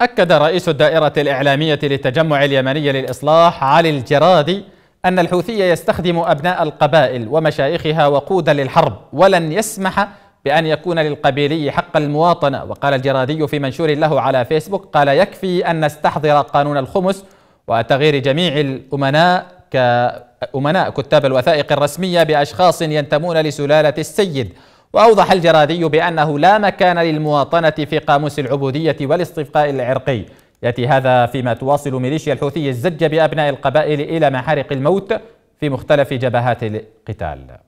أكد رئيس الدائرة الإعلامية للتجمع اليمني للإصلاح علي الجرادي أن الحوثي يستخدم أبناء القبائل ومشايخها وقودا للحرب ولن يسمح بأن يكون للقبيلي حق المواطنة وقال الجرادي في منشور له على فيسبوك قال يكفي أن نستحضر قانون الخمس وتغيير جميع الأمناء كأمناء كتاب الوثائق الرسمية بأشخاص ينتمون لسلالة السيد وأوضح الجرادي بأنه لا مكان للمواطنة في قاموس العبودية والاستبقاء العرقي يأتي هذا فيما تواصل ميليشيا الحوثي الزج بأبناء القبائل إلى محارق الموت في مختلف جبهات القتال